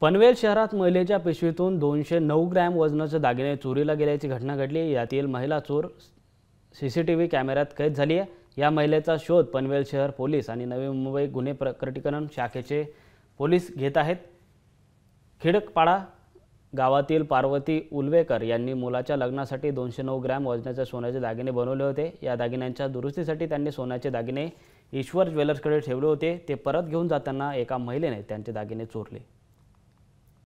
पनवेल शहरात महिलेच्या पिशवीतून दोनशे नऊ ग्रॅम वजनाचे दागिने चोरीला गेल्याची घटना घडली यातील महिला चोर सी सी टी व्ही कॅमेऱ्यात कैद झाली आहे या महिलेचा शोध पनवेल शहर पोलीस आणि नवी मुंबई गुन्हे प्रकटीकरण शाखेचे पोलीस घेत आहेत खिडकपाडा गावातील पार्वती उलवेकर यांनी मुलाच्या लग्नासाठी दोनशे नऊ ग्रॅम वजनाचे सोन्याचे दागिने बनवले होते या दागिन्यांच्या दुरुस्तीसाठी त्यांनी सोन्याचे दागिने ईश्वर ज्वेलर्सकडे ठेवले होते ते परत घेऊन जाताना एका महिलेने त्यांचे दागिने चोरले